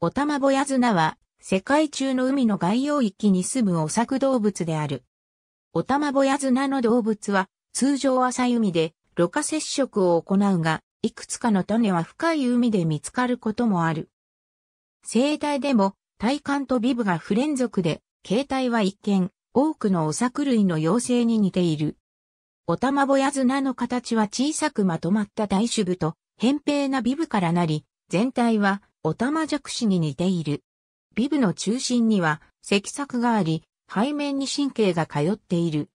オタマボヤズナは、世界中の海の外洋域に住むオサク動物である。オタマボヤズナの動物は、通常浅い海で、露過接触を行うが、いくつかの種は深い海で見つかることもある。生態でも、体幹とビブが不連続で、形態は一見、多くのオサク類の妖精に似ている。オタマボヤズナの形は小さくまとまった大種部と、扁平なビブからなり、全体はオタマジャクシに似ている。ビブの中心には、脊索があり、背面に神経が通っている。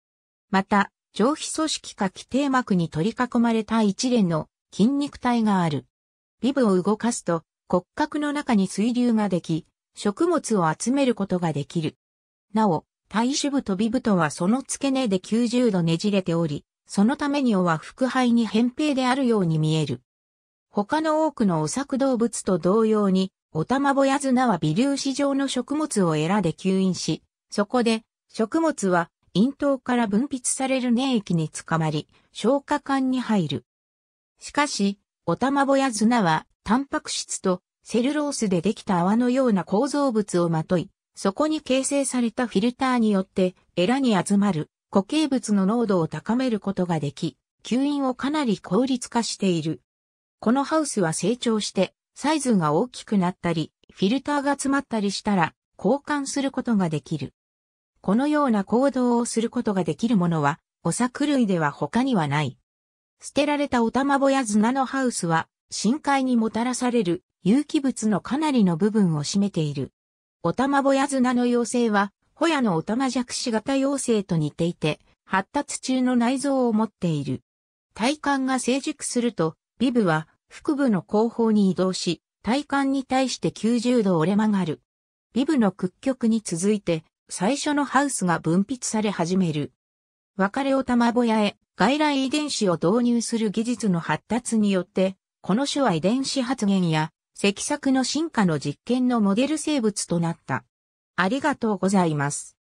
また、上皮組織か規定膜に取り囲まれた一連の筋肉体がある。ビブを動かすと骨格の中に水流ができ、食物を集めることができる。なお、体脂部とビブとはその付け根で90度ねじれており、そのために尾は腹肺に扁平であるように見える。他の多くのお作動物と同様に、オタマボヤズナは微粒子状の食物をエラで吸引し、そこで、食物は咽頭から分泌される粘液につかまり、消化管に入る。しかし、オタマボヤズナは、タンパク質とセルロースでできた泡のような構造物をまとい、そこに形成されたフィルターによって、エラに集まる固形物の濃度を高めることができ、吸引をかなり効率化している。このハウスは成長して、サイズが大きくなったり、フィルターが詰まったりしたら、交換することができる。このような行動をすることができるものは、お作類では他にはない。捨てられたお玉ぼや綱のハウスは、深海にもたらされる有機物のかなりの部分を占めている。お玉ぼや綱の妖精は、ホヤのお玉弱視型妖精と似ていて、発達中の内臓を持っている。体幹が成熟すると、ビブは腹部の後方に移動し、体幹に対して90度折れ曲がる。ビブの屈曲に続いて、最初のハウスが分泌され始める。別れを玉ぼやへ、外来遺伝子を導入する技術の発達によって、この種は遺伝子発現や、積作の進化の実験のモデル生物となった。ありがとうございます。